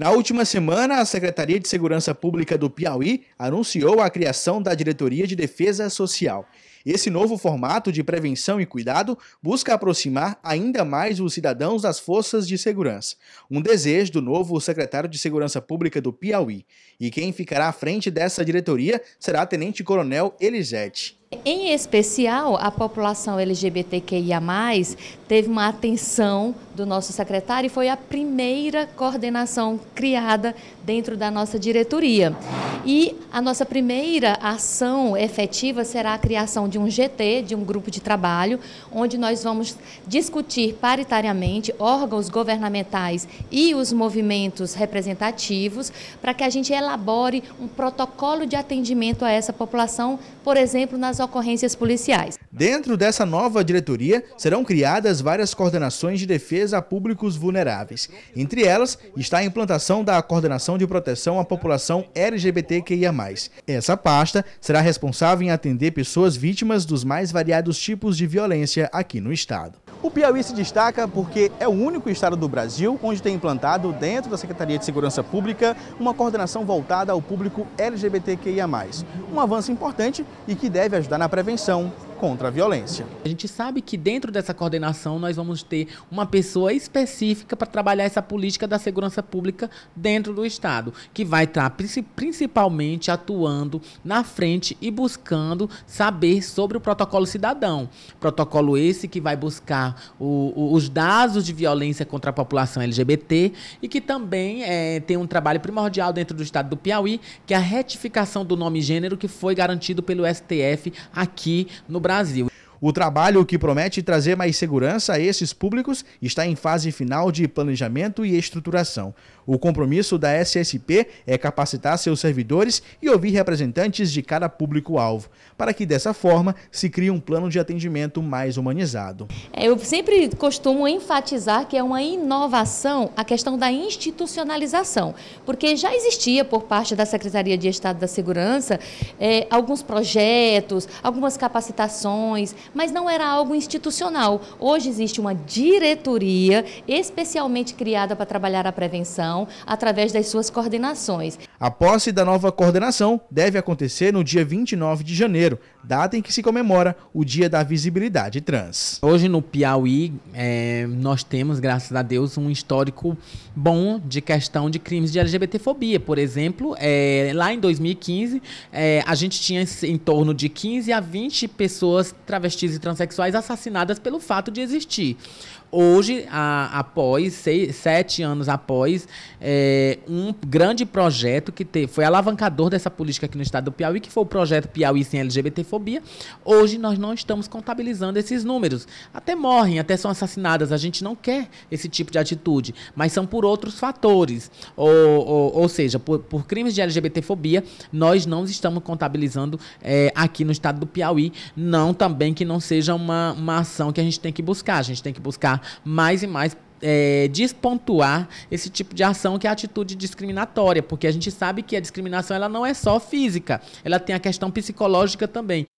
Na última semana, a Secretaria de Segurança Pública do Piauí anunciou a criação da Diretoria de Defesa Social. Esse novo formato de prevenção e cuidado busca aproximar ainda mais os cidadãos das forças de segurança, um desejo do novo secretário de Segurança Pública do Piauí. E quem ficará à frente dessa diretoria será a Tenente Coronel Elisete. Em especial, a população LGBTQIA+, teve uma atenção do nosso secretário e foi a primeira coordenação criada dentro da nossa diretoria. E a nossa primeira ação efetiva será a criação de um GT, de um grupo de trabalho, onde nós vamos discutir paritariamente órgãos governamentais e os movimentos representativos para que a gente elabore um protocolo de atendimento a essa população, por exemplo, nas ocorrências policiais. Dentro dessa nova diretoria, serão criadas várias coordenações de defesa a públicos vulneráveis. Entre elas, está a implantação da Coordenação de Proteção à População LGBTQIA+. Essa pasta será responsável em atender pessoas vítimas dos mais variados tipos de violência aqui no Estado. O Piauí se destaca porque é o único estado do Brasil onde tem implantado, dentro da Secretaria de Segurança Pública, uma coordenação voltada ao público LGBTQIA. Um avanço importante e que deve ajudar na prevenção, contra a violência. A gente sabe que dentro dessa coordenação nós vamos ter uma pessoa específica para trabalhar essa política da segurança pública dentro do Estado, que vai estar tá principalmente atuando na frente e buscando saber sobre o protocolo cidadão. Protocolo esse que vai buscar o, o, os dados de violência contra a população LGBT e que também é, tem um trabalho primordial dentro do Estado do Piauí, que é a retificação do nome e gênero que foi garantido pelo STF aqui no Brasil. Brasil. O trabalho que promete trazer mais segurança a esses públicos está em fase final de planejamento e estruturação. O compromisso da SSP é capacitar seus servidores e ouvir representantes de cada público-alvo, para que dessa forma se crie um plano de atendimento mais humanizado. É, eu sempre costumo enfatizar que é uma inovação a questão da institucionalização, porque já existia por parte da Secretaria de Estado da Segurança é, alguns projetos, algumas capacitações, mas não era algo institucional. Hoje existe uma diretoria especialmente criada para trabalhar a prevenção através das suas coordenações. A posse da nova coordenação deve acontecer no dia 29 de janeiro, data em que se comemora o Dia da Visibilidade Trans. Hoje no Piauí, é, nós temos, graças a Deus, um histórico bom de questão de crimes de LGBTfobia. Por exemplo, é, lá em 2015, é, a gente tinha em torno de 15 a 20 pessoas travestidas travestis e transexuais assassinadas pelo fato de existir. Hoje, a, após, seis, sete anos após, é, um grande projeto que te, foi alavancador dessa política aqui no estado do Piauí, que foi o projeto Piauí sem LGBTfobia, hoje nós não estamos contabilizando esses números. Até morrem, até são assassinadas. A gente não quer esse tipo de atitude, mas são por outros fatores. Ou, ou, ou seja, por, por, crimes de LGBTfobia, nós não estamos contabilizando é, aqui no estado do Piauí, não também que não seja uma, uma ação que a gente tem que buscar. A gente tem que buscar mais e mais é, despontuar esse tipo de ação que é a atitude discriminatória, porque a gente sabe que a discriminação ela não é só física, ela tem a questão psicológica também.